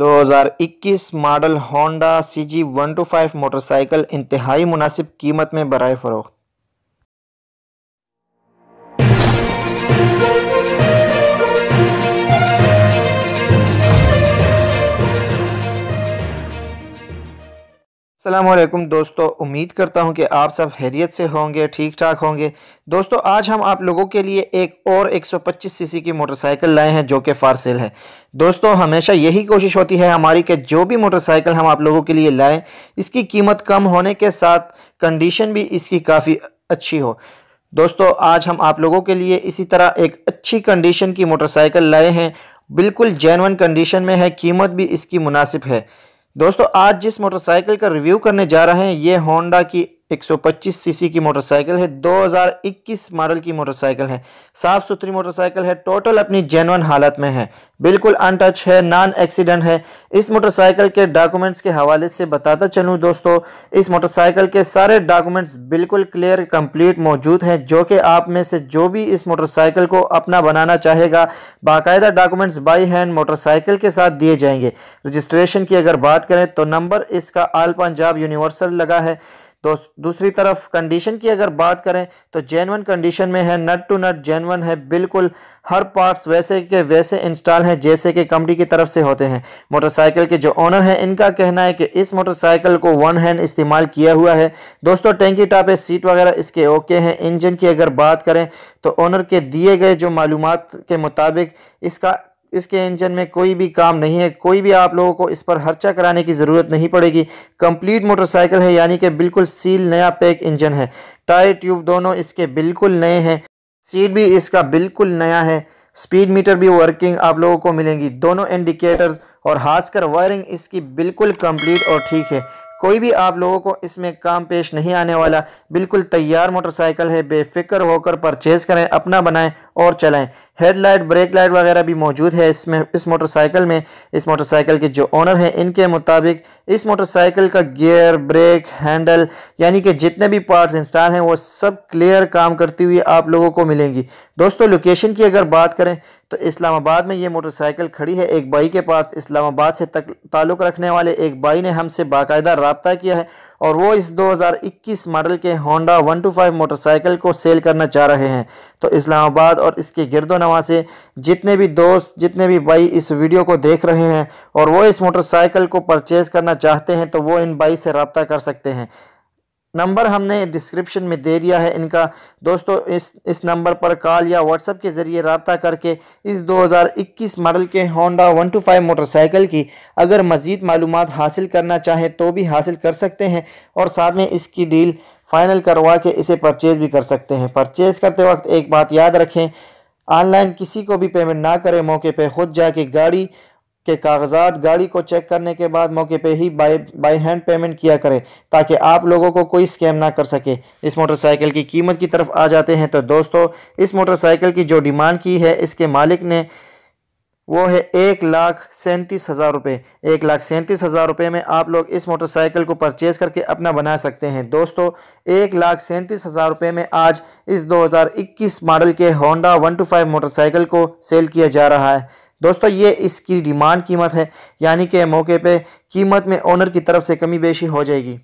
2021 model Honda C G one two five motorcycle इंतहाई मुनासिब कीमत में बरए फरोख्त सलामकुम दोस्तों उम्मीद करता हूं कि आप सब हैरियत से होंगे ठीक ठाक होंगे दोस्तों आज हम आप लोगों के लिए एक और 125 सीसी की मोटरसाइकिल लाए हैं जो कि फार सेल है दोस्तों हमेशा यही कोशिश होती है हमारी कि जो भी मोटरसाइकिल हम आप लोगों के लिए लाएं इसकी कीमत कम होने के साथ कंडीशन भी इसकी काफ़ी अच्छी हो दोस्तों आज हम आप लोगों के लिए इसी तरह एक अच्छी कंडीशन की मोटरसाइकिल लाए हैं बिल्कुल जैनवन कंडीशन में है कीमत भी इसकी मुनासिब है दोस्तों आज जिस मोटरसाइकिल का रिव्यू करने जा रहे हैं ये होंडा की 125 सीसी की मोटरसाइकिल है 2021 मॉडल की मोटरसाइकिल है साफ सुथरी मोटरसाइकिल है टोटल अपनी जेनवन हालत में है बिल्कुल अनटच है नॉन एक्सीडेंट है इस मोटरसाइकिल के डॉक्यूमेंट्स के हवाले से बताता चलूँ दोस्तों इस मोटरसाइकिल के सारे डॉक्यूमेंट्स बिल्कुल क्लियर कंप्लीट मौजूद हैं जो कि आप में से जो भी इस मोटरसाइकिल को अपना बनाना चाहेगा बाकायदा डॉक्यूमेंट्स बाई हैंड मोटरसाइकिल के साथ दिए जाएंगे रजिस्ट्रेशन की अगर बात करें तो नंबर इसका आल पंजाब यूनिवर्सल लगा है तो दूसरी तरफ कंडीशन की अगर बात करें तो जेनवन कंडीशन में है नट टू नट जेनवन है बिल्कुल हर पार्ट्स वैसे के वैसे इंस्टॉल हैं जैसे कि कंपनी की तरफ से होते हैं मोटरसाइकिल के जो ओनर हैं इनका कहना है कि इस मोटरसाइकिल को वन हैंड इस्तेमाल किया हुआ है दोस्तों टेंकी टाप है सीट वगैरह इसके ओके हैं इंजन की अगर बात करें तो ओनर के दिए गए जो मालूम के मुताबिक इसका इसके इंजन में कोई भी काम नहीं है कोई भी आप लोगों को इस पर खर्चा कराने की ज़रूरत नहीं पड़ेगी कंप्लीट मोटरसाइकिल है यानी कि बिल्कुल सील नया पैक इंजन है टायर ट्यूब दोनों इसके बिल्कुल नए हैं सीट भी इसका बिल्कुल नया है स्पीड मीटर भी वर्किंग आप लोगों को मिलेंगी दोनों इंडिकेटर्स और खासकर वायरिंग इसकी बिल्कुल कम्प्लीट और ठीक है कोई भी आप लोगों को इसमें काम पेश नहीं आने वाला बिल्कुल तैयार मोटरसाइकिल है बेफिक्र होकर परचेज़ करें अपना बनाएं और चलाएं हेडलाइट ब्रेक लाइट वगैरह भी मौजूद है इसमें इस मोटरसाइकिल में इस मोटरसाइकिल के जो ओनर हैं इनके मुताबिक इस मोटरसाइकिल का गियर ब्रेक हैंडल यानी कि जितने भी पार्ट्स इंस्टॉल हैं वो सब क्लियर काम करती हुई आप लोगों को मिलेंगी दोस्तों लोकेशन की अगर बात करें तो इस्लामाबाद में ये मोटरसाइकिल खड़ी है एक बाई के पास इस्लामाबाद से तक ताल्लुक़ रखने वाले एक बाई ने हमसे बाकायदा रबता किया है और वो इस 2021 मॉडल के होंडा 125 मोटरसाइकिल को सेल करना चाह रहे हैं तो इस्लामाबाद और इसके गिरदोनवा से जितने भी दोस्त जितने भी भाई इस वीडियो को देख रहे हैं और वो इस मोटरसाइकिल को परचेज़ करना चाहते हैं तो वो इन भाई से रबता कर सकते हैं नंबर हमने डिस्क्रिप्शन में दे दिया है इनका दोस्तों इस इस नंबर पर कॉल या व्हाट्सअप के ज़रिए रबता करके इस 2021 मॉडल के होंडा 125 मोटरसाइकिल की अगर मज़ीद मालूम हासिल करना चाहें तो भी हासिल कर सकते हैं और साथ में इसकी डील फ़ाइनल करवा के इसे परचेज़ भी कर सकते हैं परचेज़ करते वक्त एक बात याद रखें ऑनलाइन किसी को भी पेमेंट ना करें मौके पर खुद जाके गाड़ी के कागजात गाड़ी को चेक करने के बाद मौके पे ही बाय बाय हैंड पेमेंट किया करें ताकि आप लोगों को कोई स्कैम ना कर सके इस मोटरसाइकिल की कीमत की तरफ आ जाते हैं तो दोस्तों इस मोटरसाइकिल की जो डिमांड की है इसके मालिक ने वो है एक लाख सैंतीस हज़ार रुपये एक लाख सैंतीस हज़ार रुपये में आप लोग इस मोटरसाइकिल को परचेज़ करके अपना बना सकते हैं दोस्तों एक लाख सैंतीस हज़ार रुपये में आज इस 2021 मॉडल के होंडा 125 मोटरसाइकिल को सेल किया जा रहा है दोस्तों ये इसकी डिमांड कीमत है यानी कि मौके पे कीमत में ओनर की तरफ से कमी बेशी हो जाएगी